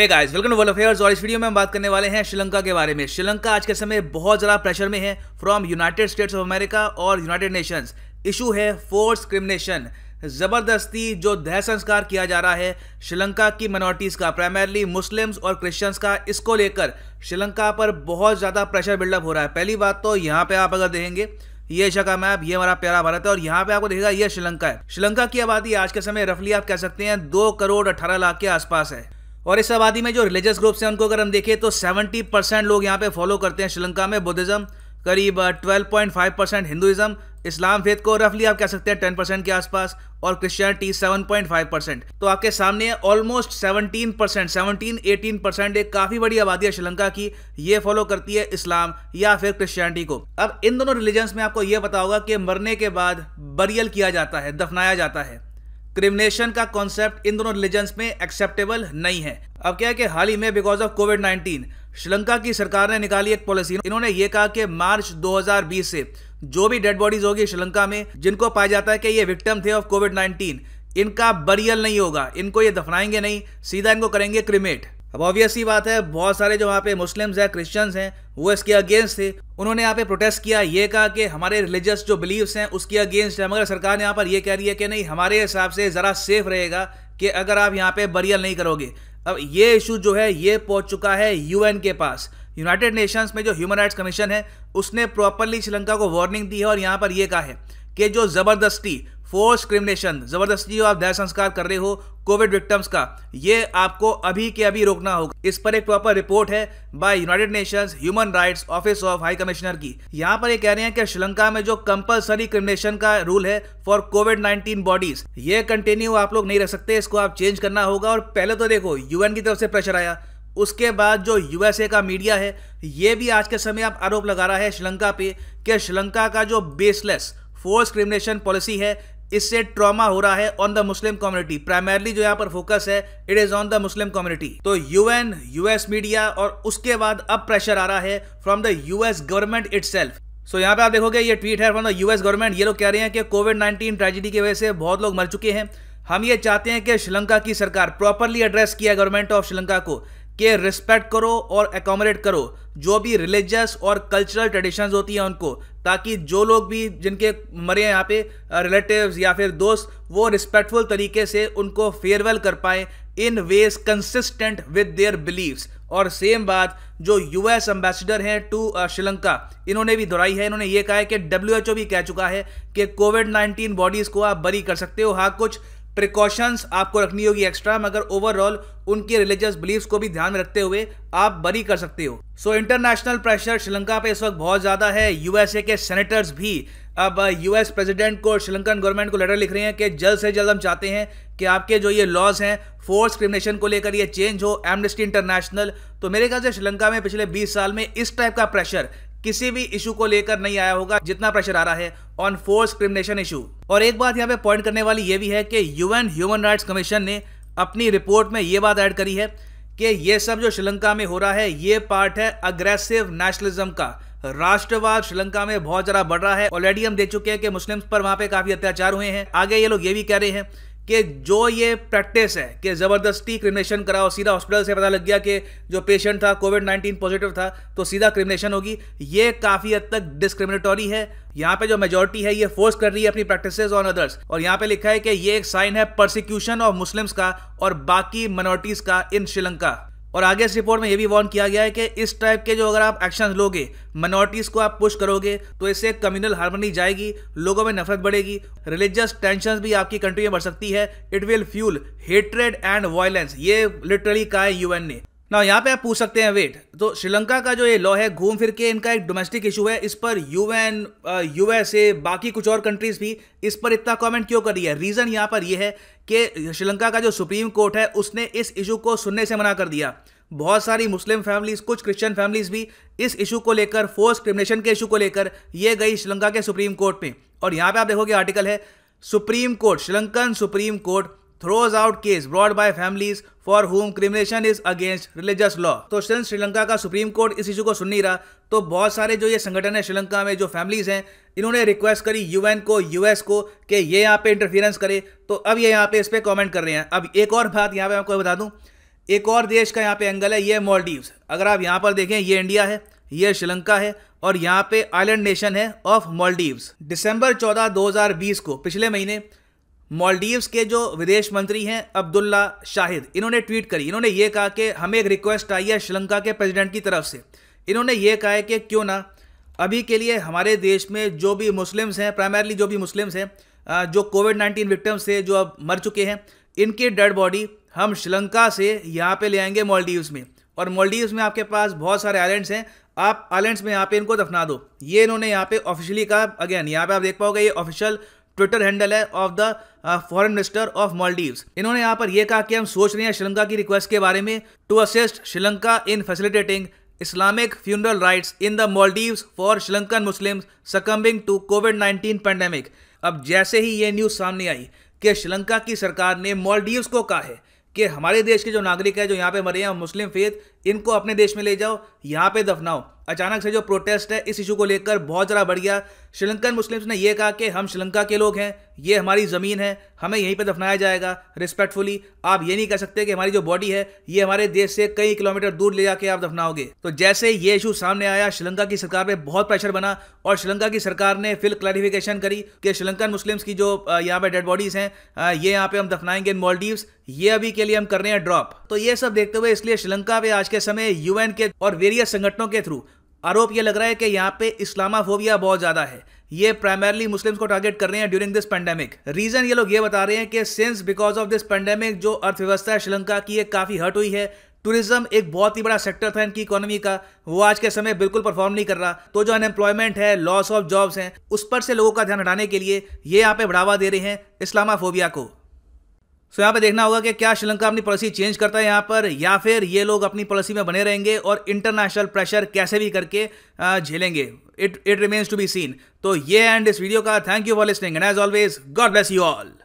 hey guys welcome to world affairs और इस video में हम बात करने वाले हैं श्रीलंका के बारे में श्रीलंका आज के समय बहुत ज़्यादा प्रेशर में है from United States of America और यूनाइटेड नेशंस इशू है फोर्स क्रिमिनेशन ज़बरदस्ती जो दह संस्कार किया जा रहा है श्रीलंका की मनोरिटीज़ का प्राइमरली मुस्लिम्स और क्रिश्चियंस का इसको लेकर श्रीलंका पर बहुत ज़्यादा प्रेशर बिल्डअप हो रहा है पहली बात तो यहाँ पर आप अगर देखेंगे ये एशिया का मैप ये हमारा प्यारा भारत है और यहाँ पे आपको देखेगा ये श्रीलंका है श्रीलंका की आबादी आज के समय रफली आप कह सकते हैं दो करोड़ अठारह लाख के आसपास है और इस आबादी में जो रिलीजियस ग्रुप्स हैं उनको अगर हम देखें तो 70 परसेंट लोग यहाँ पे फॉलो करते हैं श्रीलंका में बुद्धिज़्म करीब 12.5 परसेंट हिंदुइज्म इस्लाम फेथ को रफली आप कह सकते हैं 10 परसेंट के आसपास और क्रिश्चियनिटी 7.5 परसेंट तो आपके सामने almost 17 percent seventeen eighteen percent एक काफ़ी बड़ी आबादी है श्रीलंका की ये फॉलो करती है इस्लाम या फिर क्रिश्चियनिटी को अब इन दोनों रिलीजन्स में आपको ये पता होगा कि मरने के बाद बरियल किया जाता है दफनाया जाता है डिस्क्रिमिनेशन का कॉन्सेप्ट इन दोनों रिलीजन में एक्सेप्टेबल नहीं है अब क्या है कि हाल ही में बिकॉज ऑफ कोविड 19 श्रीलंका की सरकार ने निकाली एक पॉलिसी इन्होंने ये कहा कि मार्च 2020 से जो भी डेड बॉडीज होगी श्रीलंका में जिनको पाया जाता है कि ये विक्टम थे ऑफ कोविड 19 इनका बरियल नहीं होगा इनको ये दफनाएंगे नहीं सीधा इनको करेंगे क्रिमेट अब ऑब्वियस ही बात है बहुत सारे जो वहाँ पे मुस्लिम्स हैं क्रिश्चियंस हैं वो इसके अगेंस्ट थे उन्होंने यहाँ पे प्रोटेस्ट किया ये कहा कि हमारे रिलीजियस जो बिलीव्स हैं उसके अगेंस्ट है मगर सरकार ने यहाँ पर ये कह रही है कि नहीं हमारे हिसाब से ज़रा सेफ रहेगा कि अगर आप यहाँ पे बरियल नहीं करोगे अब ये इशू जो है ये पहुँच चुका है यू के पास यूनाइटेड नेशंस में जो ह्यूमन राइट्स कमीशन है उसने प्रॉपरली श्रीलंका को वार्निंग दी है और यहाँ पर यह कहा है कि जो ज़बरदस्ती फोर्स क्रिमिनेशन जबरदस्ती जो आप दया संस्कार कर रहे हो कोविड विक्टम्स का ये आपको अभी के अभी रोकना होगा इस पर एक प्रॉपर रिपोर्ट है by United Nations Human Rights Office of High Commissioner की यहाँ पर ये कह रहे हैं कि श्रीलंका में जो कंपलसरी क्रिमिनेशन का रूल है फॉर कोविड 19 बॉडीज ये कंटिन्यू आप लोग नहीं रह सकते इसको आप चेंज करना होगा और पहले तो देखो यूएन की तरफ से प्रेशर आया उसके बाद जो यूएसए का मीडिया है ये भी आज के समय आप आरोप लगा रहा है श्रीलंका पे कि श्रीलंका का जो बेसलेस फोर्स क्रिमिनेशन पॉलिसी है इससे ट्रॉमा हो रहा है on the Muslim community primarily जो यहाँ पर फोकस है it is on the Muslim community तो यूएन यूएस मीडिया और उसके बाद अब प्रेशर आ रहा है from the US government it so यहाँ पे आप देखोगे ये ट्वीट है फ्रॉम द यूएस गवर्नमेंट ये लोग कह रहे हैं कि कोविड नाइन्टीन ट्रेजिडी की वजह से बहुत लोग मर चुके हैं हम ये चाहते हैं कि श्रीलंका की सरकार प्रॉपरली एड्रेस किया गवर्नमेंट ऑफ श्रीलंका को के रिस्पेक्ट करो और एकोमोडेट करो जो भी रिलीजियस और कल्चरल ट्रेडिशंस होती हैं उनको ताकि जो लोग भी जिनके मरे यहाँ पे रिलेटिव्स या फिर दोस्त वो रिस्पेक्टफुल तरीके से उनको फेयरवेल कर पाए in ways consistent with their beliefs और सेम बात जो यूएस एम्बेसडर हैं टू श्रीलंका इन्होंने भी दोहराई है इन्होंने ये कहा है कि डब्ल्यू भी कह चुका है कि कोविड 19 बॉडीज़ को आप बरी कर सकते हो हाँ कुछ प्रिकॉशंस आपको रखनी होगी एक्स्ट्रा मगर ओवरऑल उनके रिलीजियस बिलीव्स को भी ध्यान में रखते हुए आप बरी कर सकते हो सो इंटरनेशनल प्रेशर श्रीलंका पे इस वक्त बहुत ज़्यादा है यूएसए के सेनेटर्स भी अब यूएस प्रेसिडेंट को श्रीलंकन गवर्नमेंट को लेटर लिख रहे हैं कि जल्द से जल्द हम चाहते हैं कि आपके जो ये लॉज हैं फोर्स क्रिमिनेशन को लेकर ये चेंज हो एमनेस्टी इंटरनेशनल तो मेरे ख्याल से श्रीलंका में पिछले 20 साल में इस टाइप का प्रेशर किसी भी इशू को लेकर नहीं आया होगा जितना प्रेशर आ रहा है ऑन फोर्स क्रिमिनेशन इशू और एक बात यहाँ पे पॉइंट करने वाली ये भी है कि यूएन ह्यूमन राइट्स कमीशन ने अपनी रिपोर्ट में ये बात ऐड करी है कि ये सब जो श्रीलंका में हो रहा है ये पार्ट है अग्रेसिव नेशनलिज्म का राष्ट्रवाद श्रीलंका में बहुत ज्यादा बढ़ रहा है ऑलरेडी हम देख चुके हैं कि मुस्लिम्स पर वहां पे काफी अत्याचार हुए हैं आगे ये लोग ये भी कह रहे हैं कि जो ये प्रैक्टिस है कि ज़बरदस्ती क्रिमिनेशन कराओ सीधा हॉस्पिटल से पता लग गया कि जो पेशेंट था कोविड नाइन्टीन पॉजिटिव था तो सीधा क्रिमिनेशन होगी ये काफ़ी हद तक डिस्क्रिमिनेटरी है यहाँ पे जो मेजोरिटी है ये फोर्स कर रही है अपनी प्रैक्टिस ऑन अदर्स और यहाँ पे लिखा है कि ये एक साइन है परसिक्यूशन ऑफ मुस्लिम्स का और बाकी मनोरिटीज़ का इन श्रीलंका और आगे इस रिपोर्ट में यह भी वार्न किया गया है कि इस टाइप के जो अगर आप एक्शन लोगे माइनॉरिटीज को आप पुश करोगे तो इससे कम्युनल हार्मनी जाएगी लोगों में नफरत बढ़ेगी रिलीजियस टेंशन भी आपकी कंट्री में बढ़ सकती है it will fuel hatred and violence ये लिटरली कहा है यूएन ने ना यहाँ पे आप पूछ सकते हैं वेट तो श्रीलंका का जो ये लॉ है घूम फिर के इनका एक डोमेस्टिक इशू है इस पर यूएन यूएसए uh, बाकी कुछ और कंट्रीज भी इस पर इतना कमेंट क्यों कर रही है रीज़न यहाँ पर यह है कि श्रीलंका का जो सुप्रीम कोर्ट है उसने इस इशू को सुनने से मना कर दिया बहुत सारी मुस्लिम फैमिलीज कुछ क्रिश्चियन फैमिलीज भी इस इशू को लेकर फोर्स क्रिमिनेशन के इशू को लेकर ये गई श्रीलंका के सुप्रीम कोर्ट में और यहाँ पे आप देखोगे आर्टिकल है Supreme Court Sri Lankan Supreme Court throws out case brought by families for home cremation is against religious law तो सिंस श्रीलंका का सुप्रीम कोर्ट इस इशू को सुन नहीं रहा तो बहुत सारे जो ये संगठन है श्रीलंका में जो फैमिलीज हैं इन्होंने रिक्वेस्ट करी यूएन को यूएस को कि ये यहाँ पे इंटरफियरेंस करे तो अब ये यहाँ पे इस पर कॉमेंट कर रहे हैं अब एक और बात यहाँ पे आपको बता दूँ एक और देश का यहाँ पे एंगल है ये मॉलडीव अगर आप यहाँ पर देखें ये इंडिया है ये श्रीलंका है और यहाँ पे आइलैंड नेशन है ऑफ मॉलडीव्स दिसंबर 14 2020 को पिछले महीने मॉलडीव्स के जो विदेश मंत्री हैं अब्दुल्ला शाहिद इन्होंने ट्वीट करी इन्होंने ये कहा कि हमें एक रिक्वेस्ट आई है श्रीलंका के प्रेसिडेंट की तरफ से इन्होंने ये कहा है कि क्यों ना अभी के लिए हमारे देश में जो भी मुस्लिम्स हैं प्राइमरली जो भी मुस्लिम्स हैं जो कोविड नाइन्टीन विक्टम्स से जो अब मर चुके हैं इनकी डेड बॉडी हम श्रीलंका से यहाँ पर ले आएंगे मॉलडीव्स में और मॉलडीव्स में आपके पास बहुत सारे आइलैंड्स हैं आप आइलैंड्स में यहाँ पे इनको दफना दो ये इन्होंने यहाँ पे ऑफिशियली कहा अगेन यहाँ पे आप देख पाओगे ये ऑफिशियल ट्विटर हैंडल है of the foreign minister of Maldives इन्होंने यहाँ पर यह कहा कि हम सोच रहे हैं श्रीलंका की रिक्वेस्ट के बारे में to assist Sri Lanka in facilitating Islamic funeral rites in the Maldives for Sri Lankan Muslim succumbing to COVID covid pandemic अब जैसे ही ये न्यूज़ सामने आई कि श्रीलंका की सरकार ने मॉलडीव को कहा है कि हमारे देश के जो नागरिक है जो यहाँ पे मरे हैं मुस्लिम फेथ इनको अपने देश में ले जाओ यहाँ पे दफनाओ अचानक से जो प्रोटेस्ट है इस इशू को लेकर बहुत जरा बढ़ गया श्रीलंकन मुस्लिम्स ने यह कहा कि हम श्रीलंका के लोग हैं ये हमारी ज़मीन है हमें यहीं पे दफनाया जाएगा रिस्पेक्टफुली आप ये नहीं कह सकते कि हमारी जो बॉडी है ये हमारे देश से कई किलोमीटर दूर ले जाके आप दफनाओगे तो जैसे ये इशू सामने आया श्रीलंका की सरकार पर बहुत प्रेशर बना और श्रीलंका की सरकार ने फिर क्लैरिफिकेशन करी कि श्रीलंकन मुस्लिम्स की जो यहाँ पर डेड बॉडीज़ हैं ये यहाँ पे हम दफनाएंगे इन मॉलडीव्स ये अभी के लिए हम कर रहे हैं ड्रॉप तो ये सब देखते हुए इसलिए श्रीलंका पे आज के समय यूएन के और वेरियस संगठनों के थ्रू आरोप ये लग रहा है कि यहाँ पे इस्लामाफोबिया बहुत ज़्यादा है ये प्राइमरली मुस्लिम्स को टारगेट कर रहे हैं ड्यूरिंग दिस पेंडेमिक रीज़न ये लोग ये बता रहे हैं कि since because of this pandemic जो अर्थव्यवस्था है श्रीलंका की ये काफ़ी हर्ट हुई है टूरिज्म एक बहुत ही बड़ा सेक्टर था इनकी इकोनॉमी का वो आज के समय बिल्कुल परफॉर्म नहीं कर रहा तो जो अनएम्प्लॉयमेंट है लॉस ऑफ जॉब्स हैं उस पर से लोगों का ध्यान हटाने के लिए ये यहाँ पे बढ़ावा दे रहे हैं इस्लामाफोबिया को सो so, यहाँ पे देखना होगा कि क्या श्रीलंका अपनी पॉलिसी चेंज करता है यहाँ पर या फिर ये लोग अपनी पॉलिसी में बने रहेंगे और इंटरनेशनल प्रेशर कैसे भी करके झेलेंगे it it remains to be seen तो ये एंड इस वीडियो का thank you for listening and as always God bless you all